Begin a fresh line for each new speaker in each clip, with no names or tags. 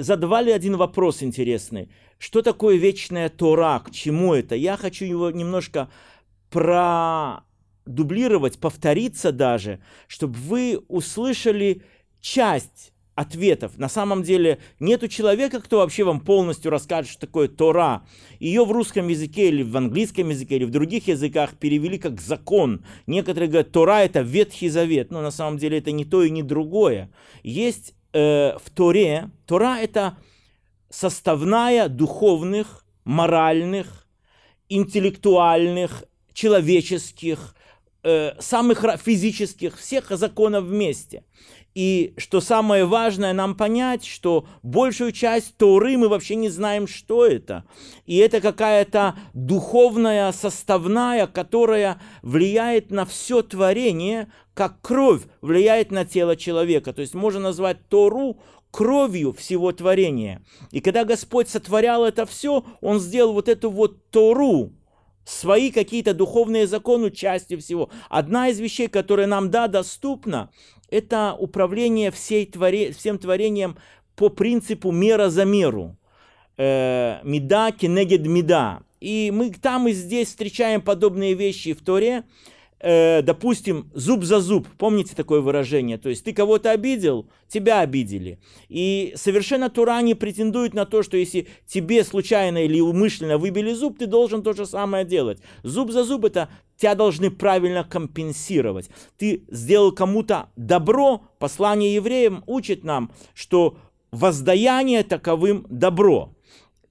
задавали один вопрос интересный. Что такое вечная Тора? К чему это? Я хочу его немножко продублировать, повториться даже, чтобы вы услышали часть ответов. На самом деле нету человека, кто вообще вам полностью расскажет, что такое Тора. Ее в русском языке или в английском языке или в других языках перевели как закон. Некоторые говорят, Тора это Ветхий Завет, но на самом деле это не то и не другое. Есть Э, в Торе. Тора – это составная духовных, моральных, интеллектуальных, человеческих, Э, самых физических, всех законов вместе. И что самое важное нам понять, что большую часть Торы мы вообще не знаем, что это. И это какая-то духовная составная, которая влияет на все творение, как кровь влияет на тело человека. То есть можно назвать Тору кровью всего творения. И когда Господь сотворял это все, Он сделал вот эту вот Тору, свои какие-то духовные законы частью всего. Одна из вещей, которая нам, да, доступна, это управление всей творе, всем творением по принципу мера за меру. Э, меда кенегед меда. И мы там и здесь встречаем подобные вещи в Торе. Э, допустим, зуб за зуб, помните такое выражение, то есть ты кого-то обидел, тебя обидели. И совершенно Тура не претендует на то, что если тебе случайно или умышленно выбили зуб, ты должен то же самое делать. Зуб за зуб это тебя должны правильно компенсировать. Ты сделал кому-то добро, послание евреям учит нам, что воздаяние таковым добро.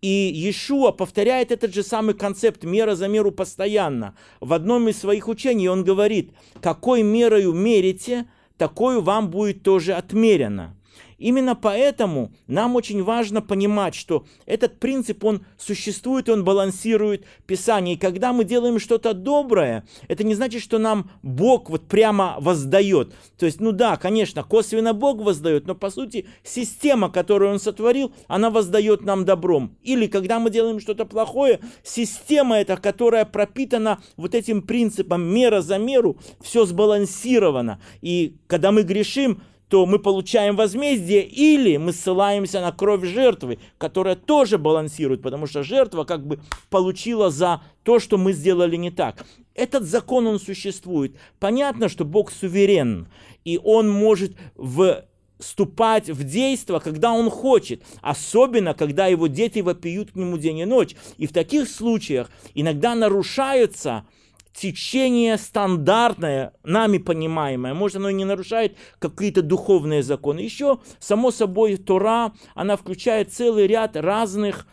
И Иешуа повторяет этот же самый концепт мера за меру постоянно. В одном из своих учений он говорит, какой мерою мерите, такой вам будет тоже отмерено. Именно поэтому нам очень важно понимать, что этот принцип, он существует, он балансирует Писание. И когда мы делаем что-то доброе, это не значит, что нам Бог вот прямо воздает. То есть, ну да, конечно, косвенно Бог воздает, но по сути система, которую Он сотворил, она воздает нам добром. Или когда мы делаем что-то плохое, система эта, которая пропитана вот этим принципом мера за меру, все сбалансировано. И когда мы грешим, то мы получаем возмездие, или мы ссылаемся на кровь жертвы, которая тоже балансирует, потому что жертва как бы получила за то, что мы сделали не так. Этот закон, он существует. Понятно, что Бог суверен, и он может вступать в действие, когда он хочет, особенно, когда его дети вопиют к нему день и ночь. И в таких случаях иногда нарушаются течение стандартное, нами понимаемое, может оно и не нарушает какие-то духовные законы. Еще, само собой, Тора, она включает целый ряд разных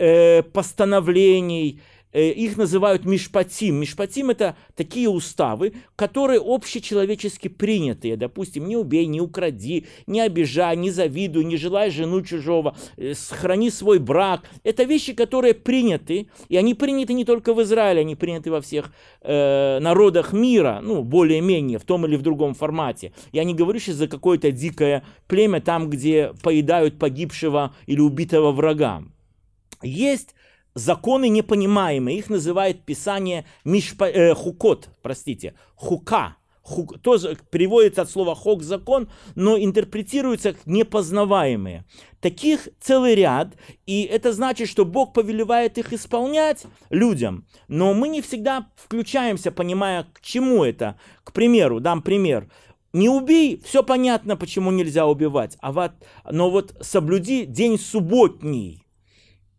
э, постановлений, Э, их называют мишпатим. Мишпатим – это такие уставы, которые общечеловечески принятые. Допустим, не убей, не укради, не обижай, не завидуй, не желай жену чужого, э, сохрани свой брак. Это вещи, которые приняты, и они приняты не только в Израиле, они приняты во всех э, народах мира, ну, более-менее, в том или в другом формате. Я не говорю сейчас за какое-то дикое племя, там, где поедают погибшего или убитого врага. Есть законы непонимаемые, их называет Писание мишпа, э, хукот, простите, хука, хук, тоже приводится от слова хок закон, но интерпретируется как непознаваемые. Таких целый ряд, и это значит, что Бог повелевает их исполнять людям, но мы не всегда включаемся, понимая, к чему это. К примеру, дам пример. Не убей, все понятно, почему нельзя убивать, а вот, но вот соблюди день субботний –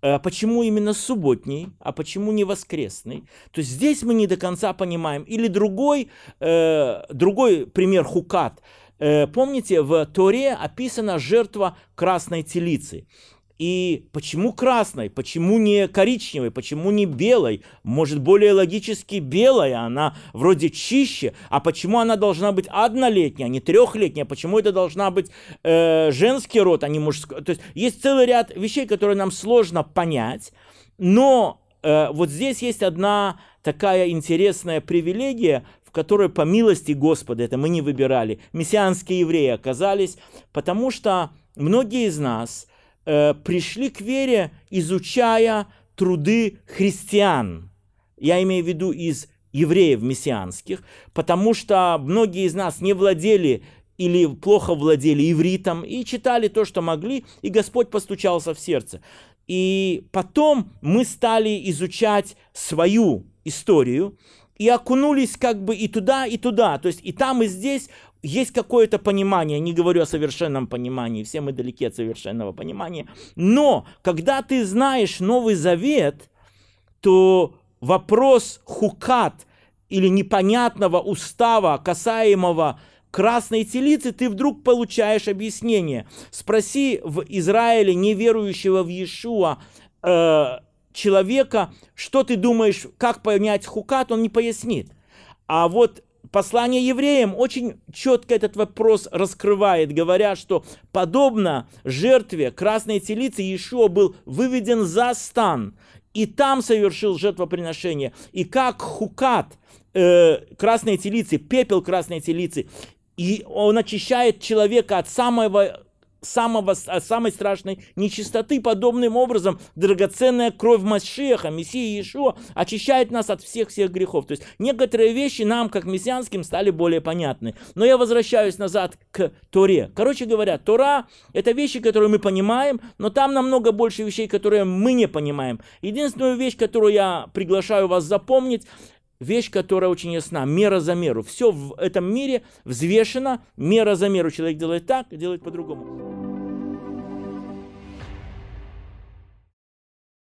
Э, почему именно субботний, а почему не воскресный? То есть здесь мы не до конца понимаем. Или другой, э, другой пример хукат. Э, помните, в Торе описана жертва красной телицы. И почему красной? Почему не коричневой? Почему не белой? Может, более логически белая, она вроде чище. А почему она должна быть однолетняя, а не трехлетняя? Почему это должна быть э, женский род, а не мужской? То есть есть целый ряд вещей, которые нам сложно понять. Но э, вот здесь есть одна такая интересная привилегия, в которой по милости Господа, это мы не выбирали, мессианские евреи оказались, потому что многие из нас – Э, пришли к вере, изучая труды христиан. Я имею в виду из евреев мессианских, потому что многие из нас не владели или плохо владели ивритом и читали то, что могли, и Господь постучался в сердце. И потом мы стали изучать свою историю и окунулись как бы и туда, и туда, то есть и там, и здесь есть какое-то понимание, не говорю о совершенном понимании, все мы далеки от совершенного понимания, но когда ты знаешь Новый Завет, то вопрос хукат или непонятного устава, касаемого красной телицы, ты вдруг получаешь объяснение. Спроси в Израиле неверующего в Иешуа, э, человека, что ты думаешь, как понять хукат, он не пояснит. А вот послание евреям очень четко этот вопрос раскрывает, говоря, что подобно жертве красной телицы еще был выведен за стан, и там совершил жертвоприношение. И как хукат э, красной телицы, пепел красной телицы, и он очищает человека от самого самого, самой страшной нечистоты. Подобным образом драгоценная кровь Машеха, Мессии Иешуа, очищает нас от всех-всех грехов. То есть некоторые вещи нам, как мессианским, стали более понятны. Но я возвращаюсь назад к Торе. Короче говоря, Тора – это вещи, которые мы понимаем, но там намного больше вещей, которые мы не понимаем. Единственную вещь, которую я приглашаю вас запомнить, вещь, которая очень ясна, мера за меру. Все в этом мире взвешено, мера за меру. Человек делает так, делает по-другому.